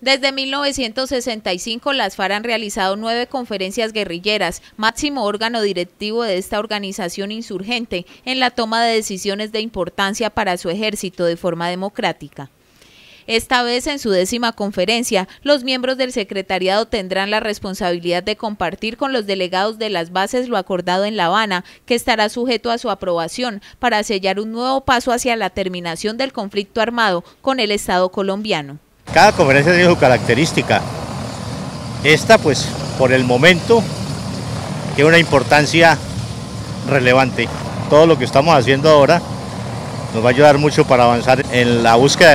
Desde 1965 las FARC han realizado nueve conferencias guerrilleras, máximo órgano directivo de esta organización insurgente, en la toma de decisiones de importancia para su ejército de forma democrática. Esta vez en su décima conferencia, los miembros del secretariado tendrán la responsabilidad de compartir con los delegados de las bases lo acordado en La Habana, que estará sujeto a su aprobación para sellar un nuevo paso hacia la terminación del conflicto armado con el Estado colombiano. Cada conferencia tiene su característica. Esta, pues, por el momento, tiene una importancia relevante. Todo lo que estamos haciendo ahora nos va a ayudar mucho para avanzar en la búsqueda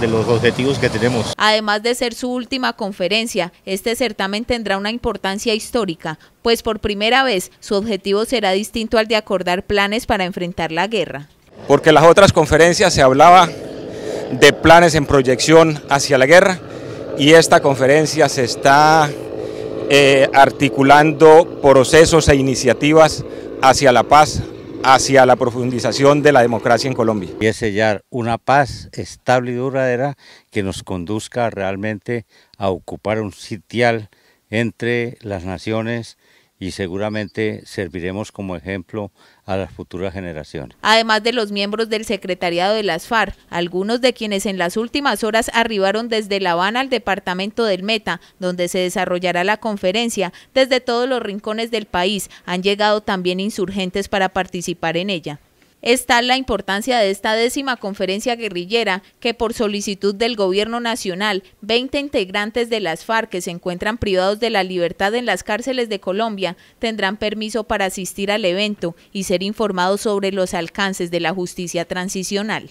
de, los objetivos que tenemos. Además de ser su última conferencia, este certamen tendrá una importancia histórica, pues por primera vez su objetivo será distinto al de acordar planes para enfrentar la guerra. Porque las otras conferencias se hablaba de planes en proyección hacia la guerra y esta conferencia se está eh, articulando procesos e iniciativas hacia la paz, hacia la profundización de la democracia en Colombia. Y es sellar una paz estable y duradera que nos conduzca realmente a ocupar un sitial entre las naciones y seguramente serviremos como ejemplo a las futuras generaciones. Además de los miembros del secretariado de las FARC, algunos de quienes en las últimas horas arribaron desde La Habana al departamento del Meta, donde se desarrollará la conferencia, desde todos los rincones del país han llegado también insurgentes para participar en ella tal la importancia de esta décima conferencia guerrillera que por solicitud del Gobierno Nacional, 20 integrantes de las FARC que se encuentran privados de la libertad en las cárceles de Colombia tendrán permiso para asistir al evento y ser informados sobre los alcances de la justicia transicional.